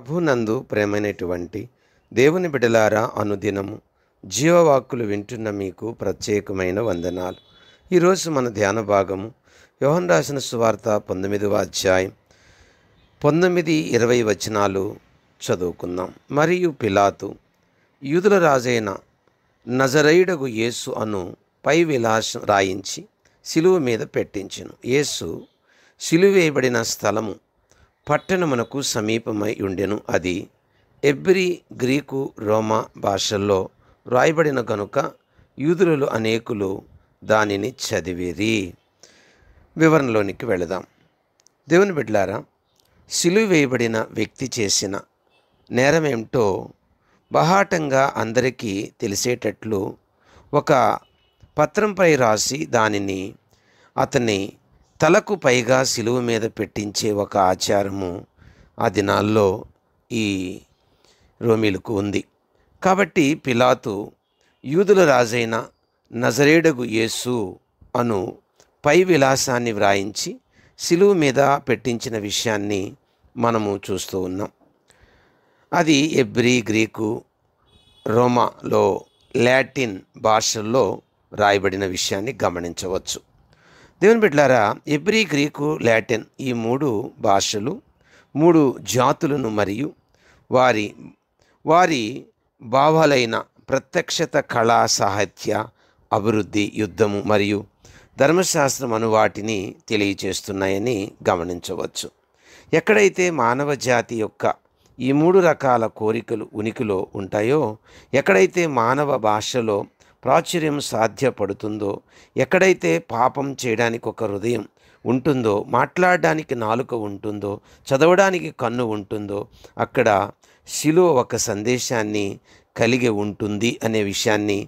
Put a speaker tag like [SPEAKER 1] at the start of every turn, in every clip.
[SPEAKER 1] ప్రభునందు ప్రేమైనటువంటి దేవుని బిడలారా అనుదినము జీవవాక్కులు వింటున్న మీకు ప్రత్యేకమైన వందనాలు ఈరోజు మన ధ్యాన భాగము యోహన్ రాసిన సువార్త పంతొమ్మిదవ అధ్యాయం పంతొమ్మిది ఇరవై వచనాలు చదువుకుందాం మరియు పిలాతు యూదుల రాజైన నజరైడగు యేసు అను పై విలాసం రాయించి సిలువు మీద పెట్టించను యేసు సిలువేయబడిన స్థలము పట్టణమునకు సమీపమై ఉండెను అది ఎబ్రి గ్రీకు రోమా భాషల్లో వ్రాయబడిన కనుక యూదులు అనేకులు దానిని చదివేరి వివరణలోనికి వెళదాం దేవుని బిడ్లారా సిలువ వేయబడిన వ్యక్తి చేసిన నేరమేమిటో బహాటంగా అందరికీ తెలిసేటట్లు ఒక పత్రంపై రాసి దానిని అతని తలకు పైగా సిలువు మీద పెట్టించే ఒక ఆచారము ఆ దినాల్లో ఈ రోమిలకు ఉంది కాబట్టి పిలాతు యూదుల రాజైన నజరేడగు యేసు అను పై విలాసాన్ని వ్రాయించి సిలువు మీద పెట్టించిన విషయాన్ని మనము చూస్తూ ఉన్నాం అది ఎబ్రి గ్రీకు రోమాలో లాటిన్ భాషల్లో రాయబడిన విషయాన్ని గమనించవచ్చు దేవుని బిడ్డారా ఎబ్రి గ్రీకు లాటిన్ ఈ మూడు భాషలు మూడు జాతులను మరియు వారి వారి భావాలైన ప్రత్యక్షత కళా సాహిత్య అభివృద్ధి యుద్ధము మరియు ధర్మశాస్త్రం అను వాటిని తెలియచేస్తున్నాయని గమనించవచ్చు ఎక్కడైతే మానవ జాతి యొక్క ఈ మూడు రకాల కోరికలు ఉనికిలో ఉంటాయో ఎక్కడైతే మానవ భాషలో ప్రాచుర్యం సాధ్యపడుతుందో ఎక్కడైతే పాపం చేయడానికి ఒక హృదయం ఉంటుందో మాట్లాడడానికి నాలుక ఉంటుందో చదవడానికి కన్ను ఉంటుందో అక్కడ శిలువ ఒక సందేశాన్ని కలిగి ఉంటుంది అనే విషయాన్ని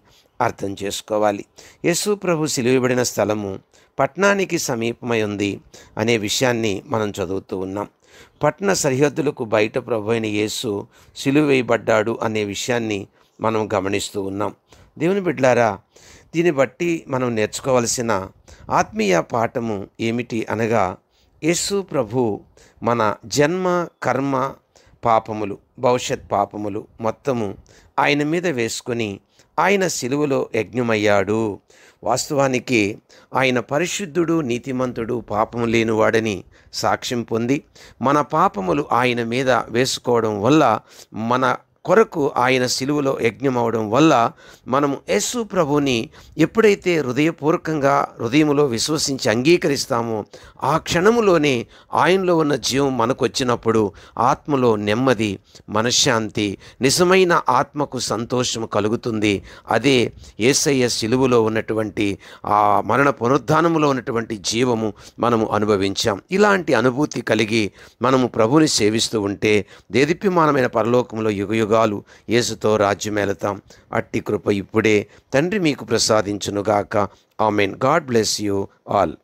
[SPEAKER 1] అర్థం చేసుకోవాలి యేసు ప్రభు సిలువబడిన స్థలము పట్నానికి సమీపమై ఉంది అనే విషయాన్ని మనం చదువుతూ ఉన్నాం పట్న సరిహద్దులకు బయట ప్రభు అయిన యేసు సిలువ వేయబడ్డాడు అనే విషయాన్ని మనం గమనిస్తూ ఉన్నాం దేవుని బిడ్లారా దీన్ని బట్టి మనం నేర్చుకోవలసిన ఆత్మీయ పాఠము ఏమిటి అనగా యేసు ప్రభు మన జన్మ కర్మ పాపములు భవిష్యత్ పాపములు మొత్తము ఆయన మీద వేసుకొని ఆయన సిలువలో యజ్ఞమయ్యాడు వాస్తవానికి ఆయన పరిశుద్ధుడు నీతిమంతుడు పాపము లేనివాడని సాక్ష్యం పొంది మన పాపములు ఆయన మీద వేసుకోవడం వల్ల మన కొరకు ఆయన సిలువలో యజ్ఞం అవడం వల్ల మనం యస్సు ప్రభుని ఎప్పుడైతే హృదయపూర్వకంగా హృదయంలో విశ్వసించి అంగీకరిస్తామో ఆ క్షణములోనే ఆయనలో ఉన్న జీవం మనకు వచ్చినప్పుడు ఆత్మలో నెమ్మది మనశ్శాంతి నిజమైన ఆత్మకు సంతోషం కలుగుతుంది అదే ఏసయ్య సిలువలో ఉన్నటువంటి ఆ మరణ పునరుద్ధానంలో ఉన్నటువంటి జీవము మనము అనుభవించాం ఇలాంటి అనుభూతి కలిగి మనము ప్రభుని సేవిస్తూ ఉంటే దేదీప్యమానమైన పరలోకంలో యుగ యుగాలు యేసుతో రాజ్యమేళతాం అట్టి కృప ఇప్పుడే తండ్రి మీకు ప్రసాదించునుగాక amen God bless you all